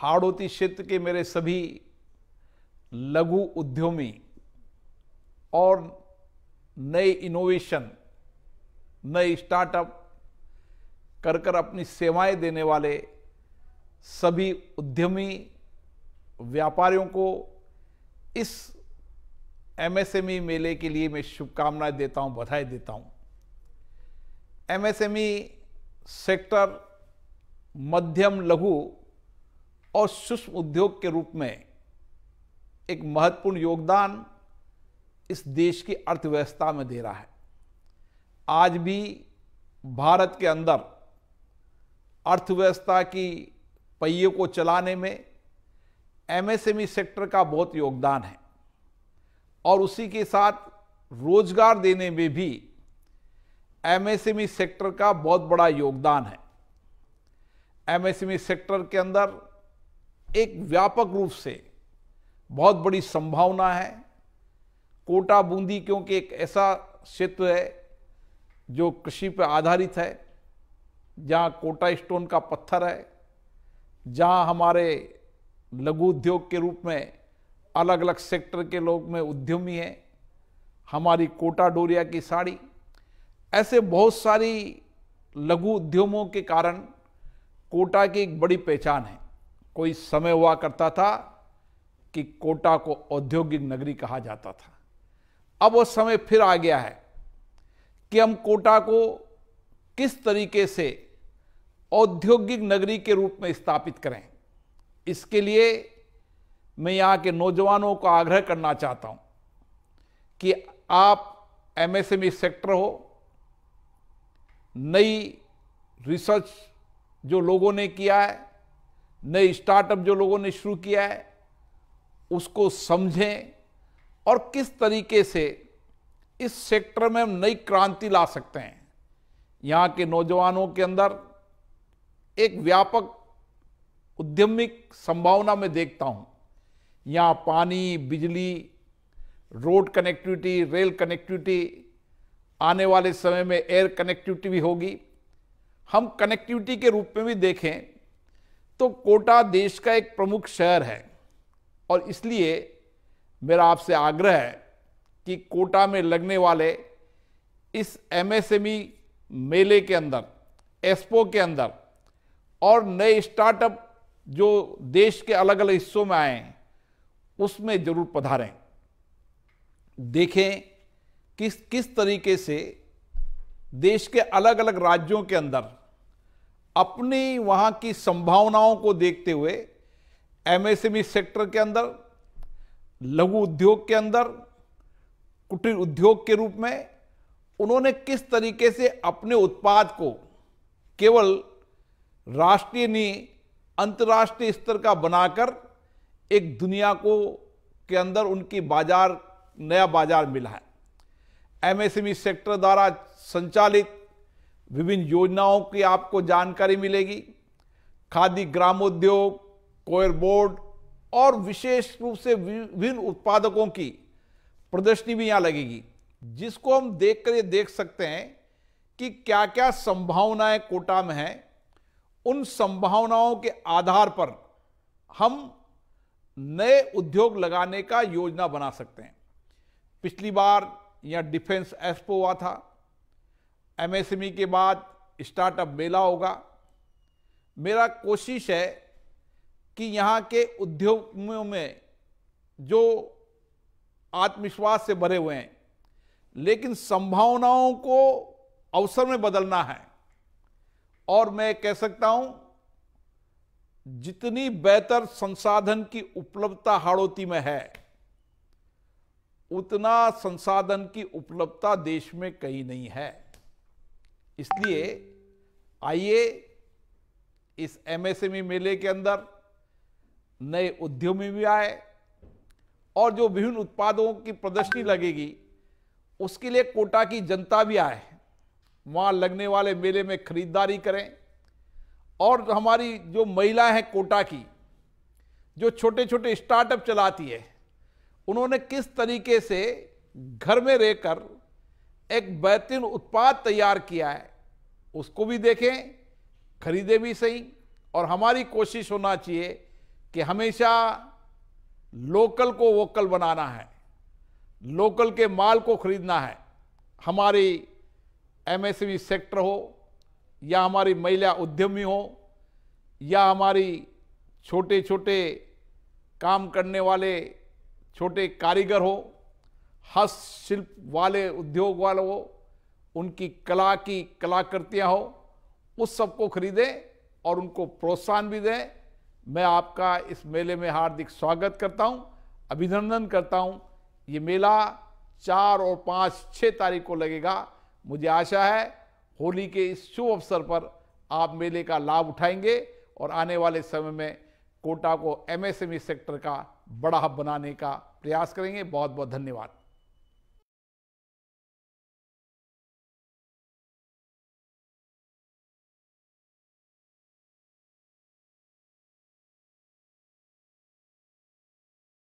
हाड़ोती क्षेत्र के मेरे सभी लघु उद्यमी और नए इनोवेशन नए स्टार्टअप कर कर अपनी सेवाएं देने वाले सभी उद्यमी व्यापारियों को इस एमएसएमई e मेले के लिए मैं शुभकामनाएं देता हूं बधाई देता हूं एमएसएमई सेक्टर e मध्यम लघु और सूक्ष्म उद्योग के रूप में एक महत्वपूर्ण योगदान इस देश की अर्थव्यवस्था में दे रहा है आज भी भारत के अंदर अर्थव्यवस्था की पहिए को चलाने में एमएसएमई सेक्टर का बहुत योगदान है और उसी के साथ रोजगार देने में भी एमएसएमई सेक्टर का बहुत बड़ा योगदान है एमएसएमई सेक्टर के अंदर एक व्यापक रूप से बहुत बड़ी संभावना है कोटा बूंदी क्योंकि एक ऐसा क्षेत्र है जो कृषि पर आधारित है जहाँ कोटा स्टोन का पत्थर है जहाँ हमारे लघु उद्योग के रूप में अलग अलग सेक्टर के लोग में उद्यमी हैं हमारी कोटा डोरिया की साड़ी ऐसे बहुत सारी लघु उद्यमों के कारण कोटा की एक बड़ी पहचान है कोई समय हुआ करता था कि कोटा को औद्योगिक नगरी कहा जाता था अब वो समय फिर आ गया है कि हम कोटा को किस तरीके से औद्योगिक नगरी के रूप में स्थापित करें इसके लिए मैं यहाँ के नौजवानों को आग्रह करना चाहता हूँ कि आप एमएसएमई सेक्टर हो नई रिसर्च जो लोगों ने किया है नए स्टार्टअप जो लोगों ने शुरू किया है उसको समझें और किस तरीके से इस सेक्टर में हम नई क्रांति ला सकते हैं यहाँ के नौजवानों के अंदर एक व्यापक उद्यमिक संभावना में देखता हूँ यहाँ पानी बिजली रोड कनेक्टिविटी रेल कनेक्टिविटी आने वाले समय में एयर कनेक्टिविटी भी होगी हम कनेक्टिविटी के रूप में भी देखें तो कोटा देश का एक प्रमुख शहर है और इसलिए मेरा आपसे आग्रह है कि कोटा में लगने वाले इस एमएसएमई मेले के अंदर एस्पो के अंदर और नए स्टार्टअप जो देश के अलग अलग हिस्सों में आए हैं उसमें जरूर पधारें देखें किस किस तरीके से देश के अलग अलग राज्यों के अंदर अपनी वहां की संभावनाओं को देखते हुए एमएसएमई सेक्टर के अंदर लघु उद्योग के अंदर कुटीर उद्योग के रूप में उन्होंने किस तरीके से अपने उत्पाद को केवल राष्ट्रीय नहीं अंतर्राष्ट्रीय स्तर का बनाकर एक दुनिया को के अंदर उनकी बाजार नया बाजार मिला है एमएसएमई सेक्टर द्वारा संचालित विभिन्न योजनाओं की आपको जानकारी मिलेगी खादी ग्रामोद्योग कोयर बोर्ड और विशेष रूप से विभिन्न उत्पादकों की प्रदर्शनी भी यहाँ लगेगी जिसको हम देख कर ये देख सकते हैं कि क्या क्या संभावनाएं कोटा में हैं उन संभावनाओं के आधार पर हम नए उद्योग लगाने का योजना बना सकते हैं पिछली बार यहाँ डिफेंस एक्सपो हुआ था एमएसएमई e के बाद स्टार्टअप मेला होगा मेरा कोशिश है कि यहाँ के उद्योगों में जो आत्मविश्वास से भरे हुए हैं लेकिन संभावनाओं को अवसर में बदलना है और मैं कह सकता हूं जितनी बेहतर संसाधन की उपलब्धता हाड़ोती में है उतना संसाधन की उपलब्धता देश में कहीं नहीं है इसलिए आइए इस एमएसएमई e मेले के अंदर नए उद्यमी भी आए और जो विभिन्न उत्पादों की प्रदर्शनी लगेगी उसके लिए कोटा की जनता भी आए वहाँ लगने वाले मेले में खरीदारी करें और हमारी जो महिलाएं हैं कोटा की जो छोटे छोटे स्टार्टअप चलाती है उन्होंने किस तरीके से घर में रहकर एक बेहतरीन उत्पाद तैयार किया है उसको भी देखें खरीदे भी सही और हमारी कोशिश होना चाहिए कि हमेशा लोकल को वोकल बनाना है लोकल के माल को खरीदना है हमारी एमएसएमई सेक्टर हो या हमारी महिला उद्यमी हो या हमारी छोटे छोटे काम करने वाले छोटे कारीगर हो हस्तशिल्प वाले उद्योग वाले हो उनकी कला की कलाकृतियाँ हो उस सबको खरीदें और उनको प्रोत्साहन भी दें मैं आपका इस मेले में हार्दिक स्वागत करता हूं अभिनंदन करता हूं ये मेला चार और पाँच छः तारीख को लगेगा मुझे आशा है होली के इस शुभ अवसर पर आप मेले का लाभ उठाएंगे और आने वाले समय में कोटा को एमएसएमई e सेक्टर का बड़ा हब बनाने का प्रयास करेंगे बहुत बहुत धन्यवाद